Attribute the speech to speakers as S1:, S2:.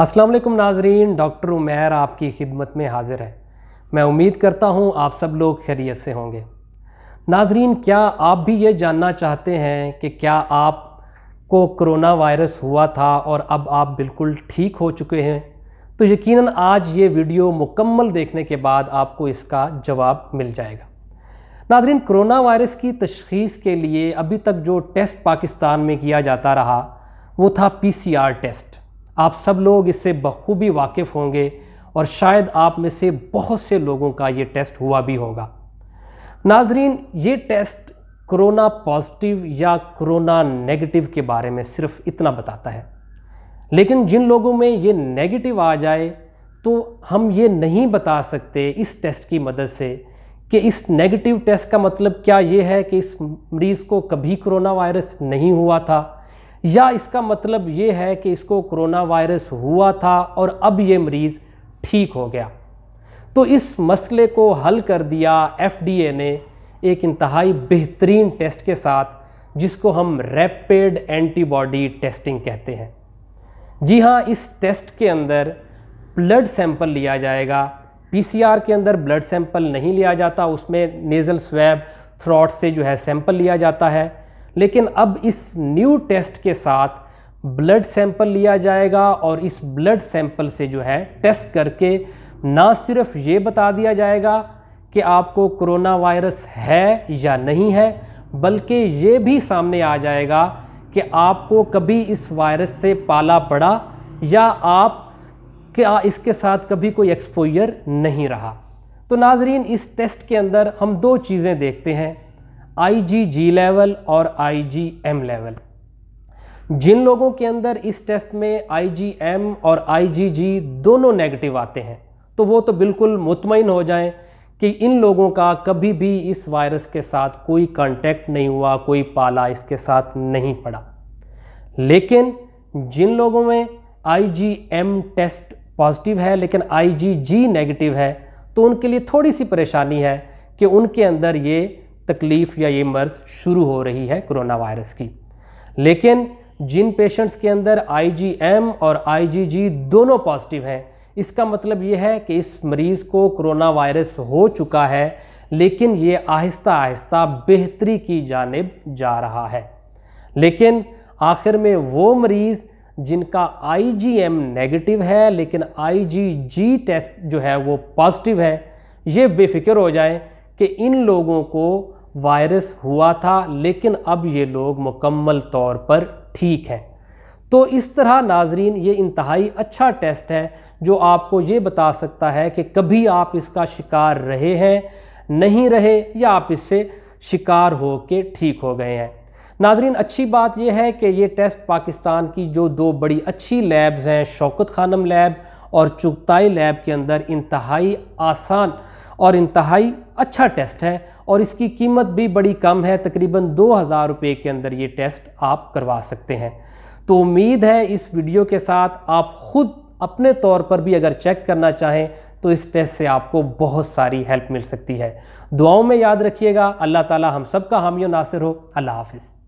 S1: अस्सलाम वालेकुम नाजरीन डॉक्टर उमैर आपकी खिदमत में हाजिर है मैं उम्मीद करता हूँ आप सब लोग खैरियत से होंगे नाजरीन क्या आप भी ये जानना चाहते हैं कि क्या आप को कोरोना वायरस हुआ था और अब आप बिल्कुल ठीक हो चुके हैं तो यकीनन आज ये वीडियो मुकम्मल देखने के बाद आपको इसका जवाब मिल जाएगा नाजरीन कोरोना वायरस की तशखीस के लिए अभी तक जो टेस्ट पाकिस्तान में किया जाता रहा वो था पीसीआर टेस्ट आप सब लोग इससे बखूबी वाकिफ़ होंगे और शायद आप में से बहुत से लोगों का ये टेस्ट हुआ भी होगा नाजरीन ये टेस्ट कोरोना पॉजिटिव या कोरोना नेगेटिव के बारे में सिर्फ इतना बताता है लेकिन जिन लोगों में ये नेगेटिव आ जाए तो हम ये नहीं बता सकते इस टेस्ट की मदद से कि इस नेगेटिव टेस्ट का मतलब क्या ये है कि इस मरीज़ को कभी कोरोना वायरस नहीं हुआ था या इसका मतलब ये है कि इसको कोरोना वायरस हुआ था और अब ये मरीज़ ठीक हो गया तो इस मसले को हल कर दिया एफडीए ने एक इंतहाई बेहतरीन टेस्ट के साथ जिसको हम रैपिड एंटीबॉडी टेस्टिंग कहते हैं जी हाँ इस टेस्ट के अंदर ब्लड सैंपल लिया जाएगा पीसीआर के अंदर ब्लड सैंपल नहीं लिया जाता उसमें नेज़ल स्वैब थ्रॉट से जो है सैंपल लिया जाता है लेकिन अब इस न्यू टेस्ट के साथ ब्लड सैंपल लिया जाएगा और इस ब्लड सैंपल से जो है टेस्ट करके ना सिर्फ ये बता दिया जाएगा कि आपको कोरोना वायरस है या नहीं है बल्कि ये भी सामने आ जाएगा कि आपको कभी इस वायरस से पाला पड़ा या आप क्या इसके साथ कभी कोई एक्सपोजर नहीं रहा तो नाजरीन इस टेस्ट के अंदर हम दो चीज़ें देखते हैं आईजीजी लेवल और आईजीएम लेवल जिन लोगों के अंदर इस टेस्ट में आईजीएम और आईजीजी दोनों नेगेटिव आते हैं तो वो तो बिल्कुल मुतमिन हो जाएं कि इन लोगों का कभी भी इस वायरस के साथ कोई कांटेक्ट नहीं हुआ कोई पाला इसके साथ नहीं पड़ा लेकिन जिन लोगों में आईजीएम टेस्ट पॉजिटिव है लेकिन आईजीजी नेगेटिव है तो उनके लिए थोड़ी सी परेशानी है कि उनके अंदर ये तकलीफ़ या ये मर्ज़ शुरू हो रही है कोरोना वायरस की लेकिन जिन पेशेंट्स के अंदर आईजीएम और आईजीजी दोनों पॉजिटिव हैं इसका मतलब ये है कि इस मरीज़ को कोरोना वायरस हो चुका है लेकिन ये आहिस्ता आहिस्ता बेहतरी की जानब जा रहा है लेकिन आखिर में वो मरीज़ जिनका आईजीएम नेगेटिव है लेकिन आईजीजी टेस्ट जो है वो पॉजिटिव है ये बेफिक्र हो जाए कि इन लोगों को वायरस हुआ था लेकिन अब ये लोग मुकम्मल तौर पर ठीक हैं तो इस तरह नाजरीन ये इंतहाई अच्छा टेस्ट है जो आपको ये बता सकता है कि कभी आप इसका शिकार रहे हैं नहीं रहे या आप इससे शिकार हो के ठीक हो गए हैं नाजरीन अच्छी बात यह है कि ये टेस्ट पाकिस्तान की जो दो बड़ी अच्छी लैब्स हैं शौकत खानम लैब और चुगताई लैब के अंदर इंतहाई आसान और इंतहाई अच्छा टेस्ट है और इसकी कीमत भी बड़ी कम है तकरीबन दो हज़ार रुपये के अंदर ये टेस्ट आप करवा सकते हैं तो उम्मीद है इस वीडियो के साथ आप खुद अपने तौर पर भी अगर चेक करना चाहें तो इस टेस्ट से आपको बहुत सारी हेल्प मिल सकती है दुआओं में याद रखिएगा अल्लाह ताला हम सब का नासिर हो अल्लाह हाफिज़